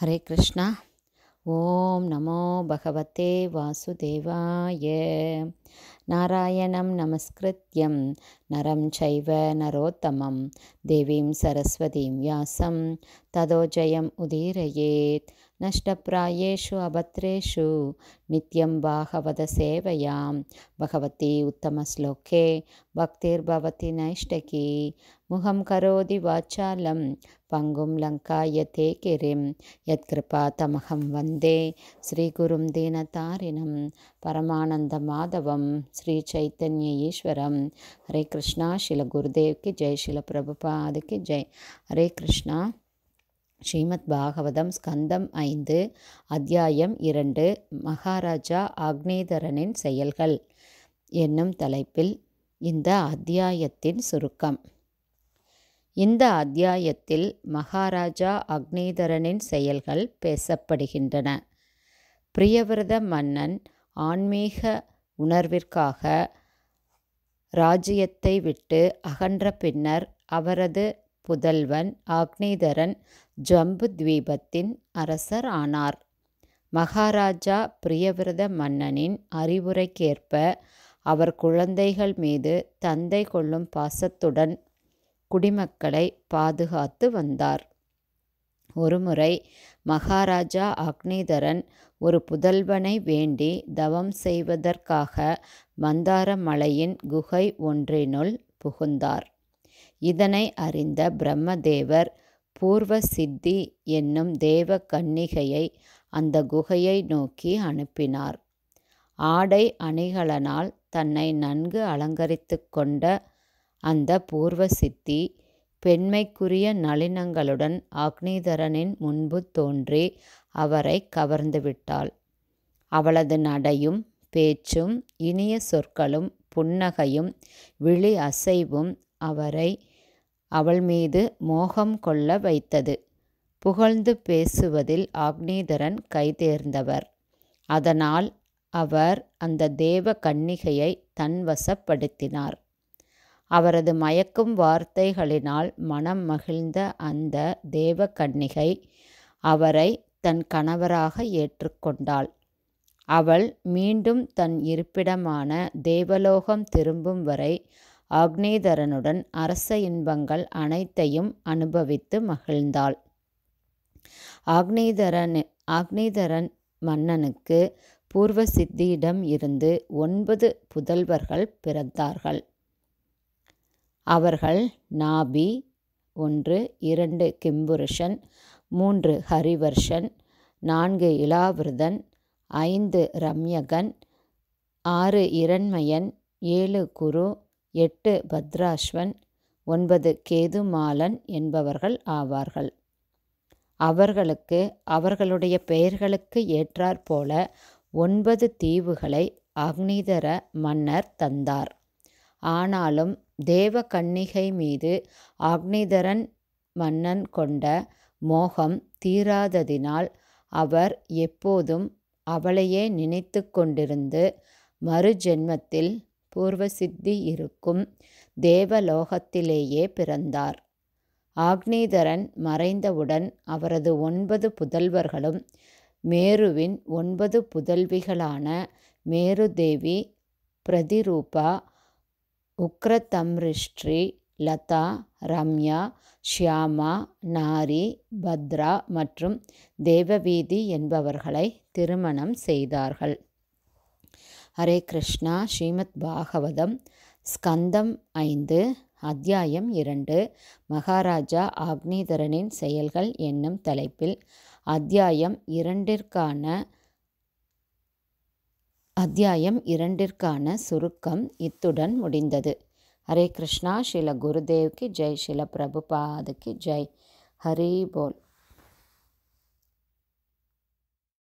हरे कृष्ण ॐ नमो भगवते वासुदेवाय नारायणं नमस्कृत्यं नरं चैव नरोत्तमं देवीं सरस्वतीं व्यासं तदो जयम् उदीरयेत् नष्टप्रायेषु अभद्रेषु नित्यं बाहवदसेवयां भगवती उत्तमश्लोके भक्तिर्भवति नैष्टकी मुहं करोति वाचालं पङ्गुं लङ्काय यत्कृपा यत्कृपातमहं वन्दे श्रीगुरुं दीनतारिणं परमानन्दमाधवं ஸ்ரீ சைத்தன்ய ஈஸ்வரம் ஹரே கிருஷ்ணா ஷில గురుదేవ్కి ஜெய் ஷில பிரபுபாதுக்கு ஜெய் ஹரே கிருஷ்ணா ஸ்ரீமத் பாகவதம் ஸ்கந்தம் ஐந்து அத்தியாயம் இரண்டு மகாராஜா ஆக்னேதரனின் செயல்கள் என்னும் தலைப்பில் இந்த அத்தியாயத்தின் சுருக்கம் இந்த அத்தியாயத்தில் மகாராஜா அக்னேதரனின் செயல்கள் பேசப்படுகின்றன பிரியவிரத மன்னன் ஆன்மீக உணர்விற்காக ராஜ்யத்தை விட்டு அகன்ற பின்னர் அவரது புதல்வன் ஆக்னேதரன் ஜம்பு தீபத்தின் அரசர் ஆனார் மகாராஜா பிரியவிரத மன்னனின் அறிவுரைக்கேற்ப அவர் குழந்தைகள் மீது தந்தை கொள்ளும் பாசத்துடன் குடிமக்களை பாதுகாத்து வந்தார் ஒருமுறை மகாராஜா அக்னிதரன் ஒரு புதல்வனை வேண்டி தவம் செய்வதற்காக மந்தார மலையின் குகை ஒன்றினுள் புகுந்தார் இதனை அறிந்த பிரம்மதேவர் பூர்வ சித்தி என்னும் தேவ கன்னிகையை அந்த குகையை நோக்கி அனுப்பினார் ஆடை அணிகலனால் தன்னை நன்கு அலங்கரித்து கொண்ட அந்த பூர்வ சித்தி பெண்மைக்குரிய நளினங்களுடன் அக்னிதரனின் முன்பு தோன்றி அவரை கவர்ந்துவிட்டாள் அவளது நடையும் பேச்சும் இனிய சொற்களும் புன்னகையும் விழி அசைவும் அவரை அவள் மீது மோகம் கொள்ள வைத்தது புகழ்ந்து பேசுவதில் அக்னிதரன் கைதேர்ந்தவர் அதனால் அவர் அந்த தேவ கன்னிகையை தன்வசப்படுத்தினார் அவரது மயக்கும் வார்த்தைகளினால் மனம் மகிழ்ந்த அந்த தேவக்கன்னிகை அவரை தன் கணவராக ஏற்றுக்கொண்டாள் அவள் மீண்டும் தன் இருப்பிடமான தேவலோகம் திரும்பும் வரை அக்னேதரனுடன் அரச இன்பங்கள் அனைத்தையும் அனுபவித்து மகிழ்ந்தாள் ஆக்னேதரன் ஆக்னேதரன் மன்னனுக்கு பூர்வ சித்தியிடம் இருந்து ஒன்பது புதல்வர்கள் பிறந்தார்கள் அவர்கள் நாபி ஒன்று இரண்டு கிம்புருஷன் மூன்று ஹரிவர்ஷன் நான்கு இலாவிரதன் ஐந்து ரம்யகன் ஆறு இரண்மையன் ஏழு குரு எட்டு பத்ராஸ்வன் ஒன்பது கேதுமாலன் என்பவர்கள் ஆவார்கள் அவர்களுக்கு அவர்களுடைய பெயர்களுக்கு ஏற்றாற்போல ஒன்பது தீவுகளை அக்னிதர மன்னர் தந்தார் ஆனாலும் தேவ கன்னிகை மீது அக்னிதரன் மன்னன் கொண்ட மோகம் தீராததினால் அவர் எப்போதும் அவளையே நினைத்து கொண்டிருந்து மறுஜென்மத்தில் பூர்வசித்தி இருக்கும் தேவலோகத்திலேயே பிறந்தார் ஆக்னீதரன் மறைந்தவுடன் அவரது ஒன்பது புதல்வர்களும் மேருவின் ஒன்பது புதல்விகளான மேருதேவி பிரதிரூபா உக்ரதம்ரிஷ்ட்ரி லதா ரம்யா ஷியாமா நாரி பத்ரா மற்றும் தேவவீதி என்பவர்களை திருமணம் செய்தார்கள் ஹரே கிருஷ்ணா ஸ்ரீமத் பாகவதம் ஸ்கந்தம் ஐந்து அத்தியாயம் இரண்டு மகாராஜா ஆக்னிதரனின் செயல்கள் என்னும் தலைப்பில் அத்தியாயம் இரண்டிற்கான அத்தியாயம் இரண்டிற்கான சுருக்கம் இத்துடன் முடிந்தது ஹரே கிருஷ்ணா ஸ்ரீல குருதேவ்க்கு ஜெய் ஸ்ரீல பிரபுபாதுக்கு ஜெய் ஹரி போல்